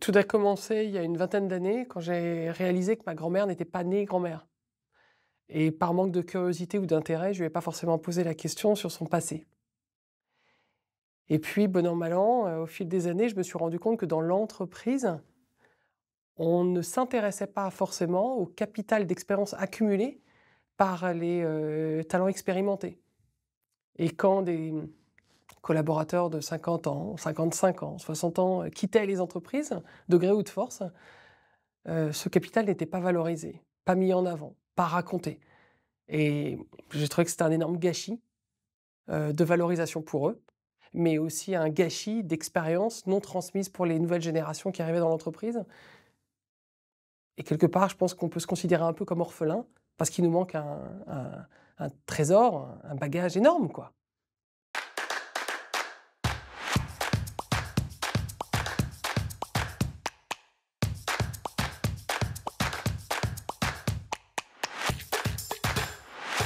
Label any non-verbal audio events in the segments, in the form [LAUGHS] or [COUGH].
Tout a commencé il y a une vingtaine d'années quand j'ai réalisé que ma grand-mère n'était pas née grand-mère. Et par manque de curiosité ou d'intérêt, je ne lui ai pas forcément posé la question sur son passé. Et puis, bon an, mal an, au fil des années, je me suis rendu compte que dans l'entreprise, on ne s'intéressait pas forcément au capital d'expérience accumulé par les talents expérimentés. Et quand des, mmh, collaborateurs de 50 ans, 55 ans, 60 ans euh, quittaient les entreprises, de gré ou de force, euh, ce capital n'était pas valorisé, pas mis en avant, pas raconté. Et je trouvé que c'était un énorme gâchis euh, de valorisation pour eux, mais aussi un gâchis d'expérience non transmise pour les nouvelles générations qui arrivaient dans l'entreprise. Et quelque part, je pense qu'on peut se considérer un peu comme orphelin, parce qu'il nous manque un trésor, un bagage énorme, quoi.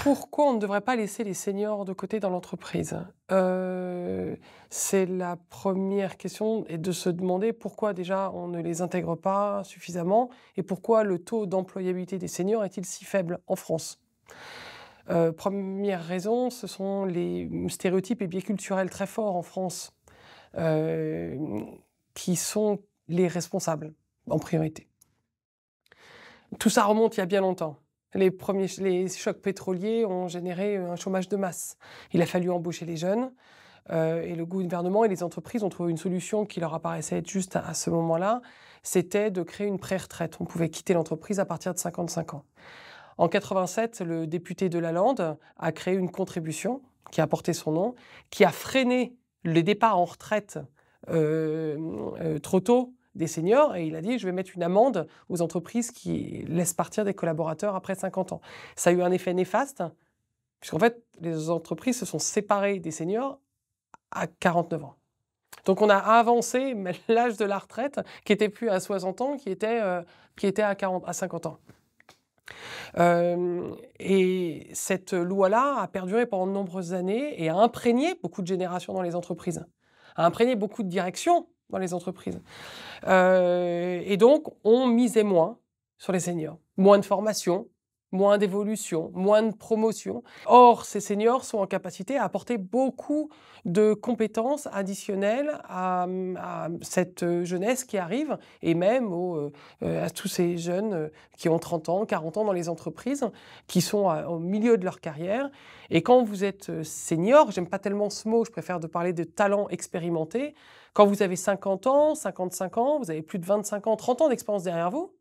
Pourquoi on ne devrait pas laisser les seniors de côté dans l'entreprise euh, C'est la première question, et de se demander pourquoi déjà on ne les intègre pas suffisamment et pourquoi le taux d'employabilité des seniors est-il si faible en France. Euh, première raison, ce sont les stéréotypes et biais culturels très forts en France euh, qui sont les responsables en priorité. Tout ça remonte il y a bien longtemps. Les, premiers, les chocs pétroliers ont généré euh, un chômage de masse. Il a fallu embaucher les jeunes. Euh, et le gouvernement et les entreprises ont trouvé une solution qui leur apparaissait être juste à, ce moment-là, c'était de créer une pré-retraite. On pouvait quitter l'entreprise à partir de 55 ans. En 87, le député de La Lande a créé une contribution qui a porté son nom, qui a freiné les départs en retraite euh, trop tôt des seniors et il a dit je vais mettre une amende aux entreprises qui laissent partir des collaborateurs après 50 ans. Ça a eu un effet néfaste, puisqu'en fait, les entreprises se sont séparées des seniors à 49 ans. Donc on a avancé [LAUGHS] l'âge de la retraite qui était plus à 60 ans, qui était, euh, qui était à, 40, à 50 ans. Euh, et cette loi-là a perduré pendant de nombreuses années et a imprégné beaucoup de générations dans les entreprises, a imprégné beaucoup de directions dans les entreprises. Euh, et donc, on misait moins sur les seniors. Moins de formation, moins d'évolution, moins de promotion. Or, ces seniors sont en capacité à apporter beaucoup de compétences additionnelles à, cette jeunesse qui arrive et même euh, à tous ces jeunes euh, qui ont 30 ans, 40 ans dans les entreprises, qui sont au milieu de leur carrière. Et quand vous êtes euh, senior, j'aime pas tellement ce mot, je préfère de parler de talent expérimenté. Quand vous avez 50 ans, 55 ans, vous avez plus de 25 ans, 30 ans d'expérience derrière vous,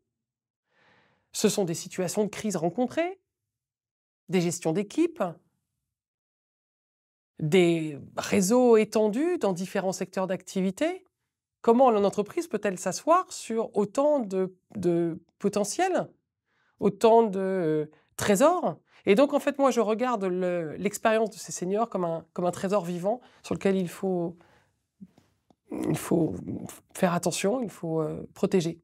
ce sont des situations de crise rencontrées, des gestions d'équipes, des réseaux étendus dans différents secteurs d'activité. Comment entreprise peut-elle s'asseoir sur autant de, potentiels, potentiel, autant de trésors Et donc, en fait, moi, je regarde l'expérience de ces seniors comme un, trésor vivant sur lequel il faut, faire attention, il faut euh, protéger.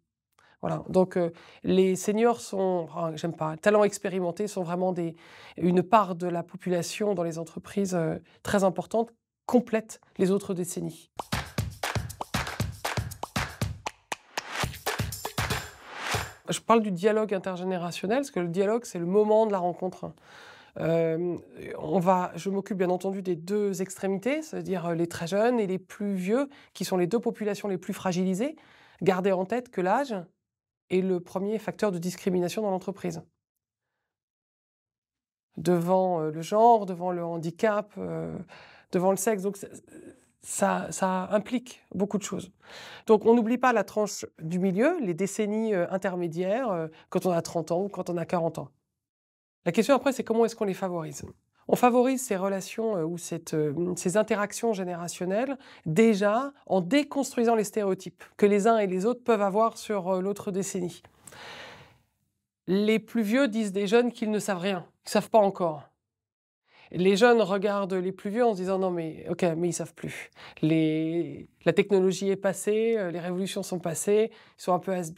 Voilà. Donc euh, les seniors sont, j'aime pas, talents expérimentés sont vraiment des, une part de la population dans les entreprises euh, très importante, complète les autres décennies. Je parle du dialogue intergénérationnel, parce que le dialogue, c'est le moment de la rencontre. Euh, on va, je m'occupe bien entendu des deux extrémités, c'est-à-dire les très jeunes et les plus vieux, qui sont les deux populations les plus fragilisées. Gardez en tête que l'âge, est le premier facteur de discrimination dans l'entreprise. Devant euh, le genre, devant le handicap, euh, devant le sexe. Donc, ça, implique beaucoup de choses. Donc, on n'oublie pas la tranche du milieu, les décennies euh, intermédiaires, quand on a 30 ans ou quand on a 40 ans. La question après, c'est comment est-ce qu'on les favorise on favorise ces relations euh, ou euh, mmh, ces interactions générationnelles déjà en déconstruisant les stéréotypes que les uns et les autres peuvent avoir sur euh, l'autre décennie. Les plus vieux disent des jeunes qu'ils ne savent rien, qu'ils ne savent pas encore. Les jeunes regardent les plus vieux en se disant non mais ok mais ils savent plus. La technologie est passée, les révolutions sont passées, ils sont un peu has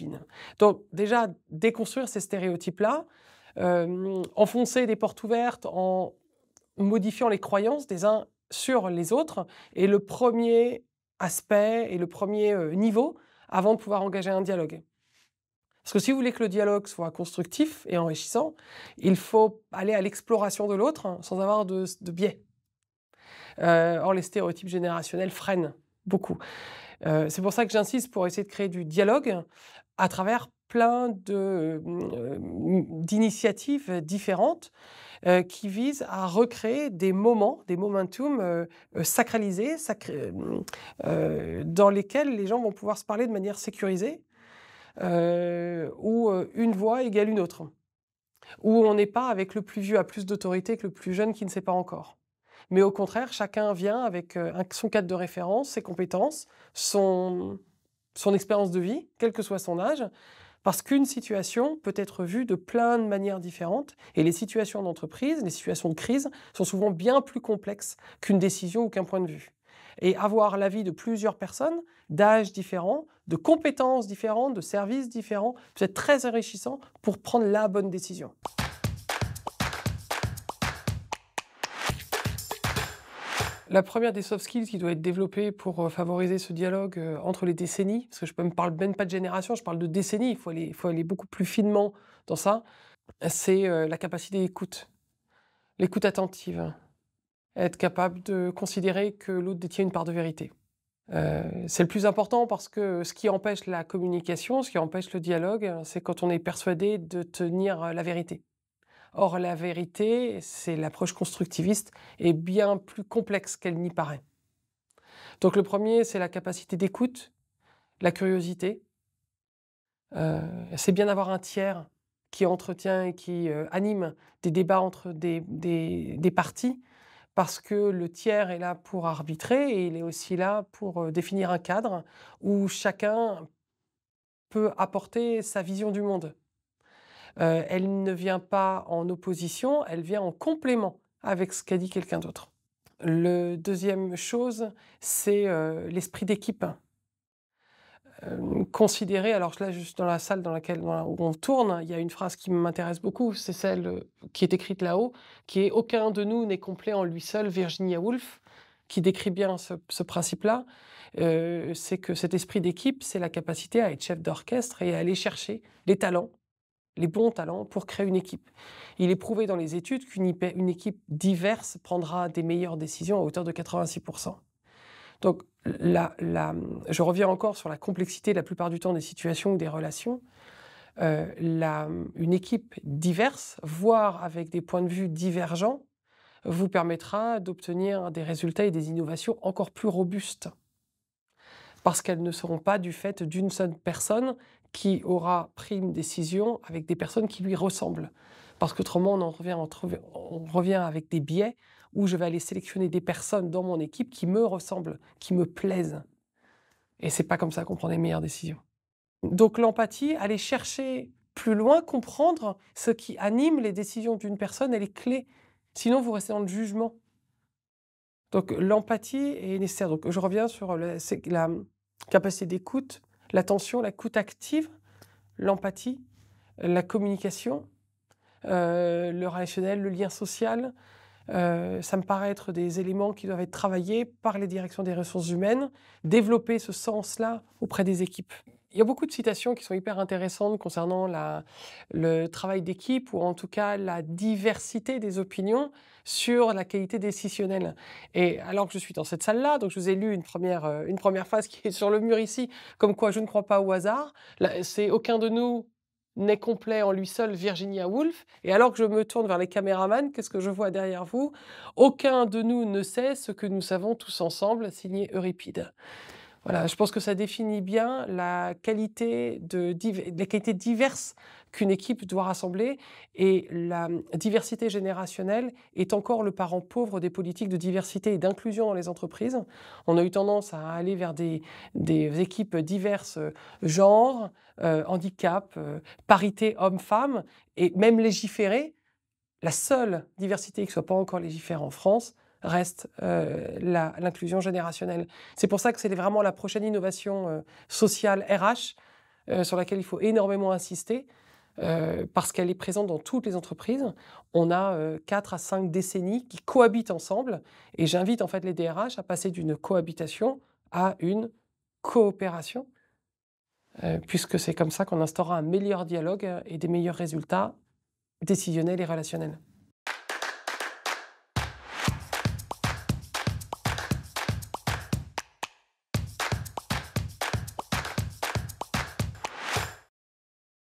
Donc déjà déconstruire ces stéréotypes là, enfoncer des portes ouvertes en modifiant les croyances des uns sur les autres. est le premier aspect et le premier euh, niveau avant de pouvoir engager un dialogue. Parce que si vous voulez que le dialogue soit constructif et enrichissant, il faut aller à l'exploration de l'autre sans avoir de, biais. Euh, or, les stéréotypes générationnels freinent beaucoup. Euh, c'est pour ça que j'insiste pour essayer de créer du dialogue à travers plein d'initiatives différentes euh, qui visent à recréer des moments, des momentum euh, euh, sacralisés, dans lesquels les gens vont pouvoir se parler de manière sécurisée, où une voix égale une autre, où on n'est pas avec le plus vieux à plus d'autorité que le plus jeune qui ne sait pas encore. Mais au contraire, chacun vient avec son cadre de référence, ses compétences, son, son expérience de vie, quel que soit son âge, parce qu'une situation peut être vue de plein de manières différentes et les situations d'entreprise, les situations de crise sont souvent bien plus complexes qu'une décision ou qu'un point de vue. Et avoir l'avis de plusieurs personnes, d'âges différents, de compétences différentes, de services différents, peut être très enrichissant pour prendre la bonne décision. La première des soft skills qui doit être développée pour euh, favoriser ce dialogue euh, entre les décennies, parce que je ne parle même pas de génération, je parle de décennies, il faut aller, beaucoup plus finement dans ça, c'est euh, la capacité d'écoute, l'écoute attentive, être capable de considérer que l'autre détient une part de vérité. c'est le plus important parce que ce qui empêche la communication, ce qui empêche le dialogue, c'est quand on est persuadé de tenir la vérité. Or, la vérité, c'est l'approche constructiviste, est bien plus complexe qu'elle n'y paraît. Donc le premier, c'est la capacité d'écoute, la curiosité. Euh, c'est bien d'avoir un tiers qui entretient et qui euh, anime des débats entre des parties, parce que le tiers est là pour arbitrer et il est aussi là pour euh, définir un cadre où chacun peut apporter sa vision du monde. Euh, elle ne vient pas en opposition, elle vient en complément avec ce qu'a dit quelqu'un d'autre. La deuxième chose, c'est euh, l'esprit d'équipe. Considéré, euh, considérer, alors là, juste dans la salle dans laquelle où on tourne, il y a une phrase qui m'intéresse beaucoup, c'est celle qui est écrite là-haut, qui est Aucun de nous n'est complet en lui seul, Virginia Woolf, qui décrit bien ce, principe-là. c'est que cet esprit d'équipe, c'est la capacité à être chef d'orchestre et à aller chercher les talents les bons talents pour créer une équipe. Il est prouvé dans les études qu'une équipe diverse prendra des meilleures décisions à hauteur de 86%. Donc, je reviens encore sur la complexité la plupart du temps des situations ou des relations. Euh, une équipe diverse, voire avec des points de vue divergents, vous permettra d'obtenir des résultats et des innovations encore plus robustes. Parce qu'elles ne seront pas du fait d'une seule personne qui aura pris une décision avec des personnes qui lui ressemblent. Parce qu'autrement, on, revient, on revient avec des biais où je vais aller sélectionner des personnes dans mon équipe qui me ressemblent, qui me plaisent. Et c'est pas comme ça qu'on prend les meilleures décisions. Donc l'empathie, aller chercher plus loin, comprendre ce qui anime les décisions d'une personne, elle est clé. Sinon, vous restez dans le jugement. Donc l'empathie est nécessaire. Donc je reviens sur la capacité d'écoute l'attention, la coûte active, l'empathie, la communication, euh, le relationnel, le lien social. Euh, ça me paraît être des éléments qui doivent être travaillés par les directions des ressources humaines, développer ce sens-là auprès des équipes. Il y a beaucoup de citations qui sont hyper intéressantes concernant le travail d'équipe ou en tout cas la diversité des opinions sur la qualité décisionnelle. Et alors que je suis dans cette salle-là, donc je vous ai lu une première, euh, une première phrase qui est sur le mur ici, comme quoi je ne crois pas au hasard. C'est aucun de nous n'est complet en lui seul Virginia Woolf. Et alors que je me tourne vers les caméramans, qu'est-ce que je vois derrière vous Aucun de nous ne sait ce que nous savons tous ensemble, signé Euripide. Voilà, je pense que ça définit bien la qualité, de, qu'une équipe doit rassembler et la diversité générationnelle est encore le parent pauvre des politiques de diversité et d'inclusion dans les entreprises. On a eu tendance à aller vers des, équipes diverses, euh, genre, euh, handicap, euh, parité homme-femme et même légiférer. La seule diversité qui ne soit pas encore légiférée en France, reste euh, l'inclusion générationnelle. C'est pour ça que c'est vraiment la prochaine innovation euh, sociale RH euh, sur laquelle il faut énormément insister. parce qu'elle est présente dans toutes les entreprises. On a 4 à 5 décennies qui cohabitent ensemble et j'invite en fait les DRH à passer d'une cohabitation à une coopération, puisque c'est comme ça qu'on instaura un meilleur dialogue et des meilleurs résultats décisionnels et relationnels.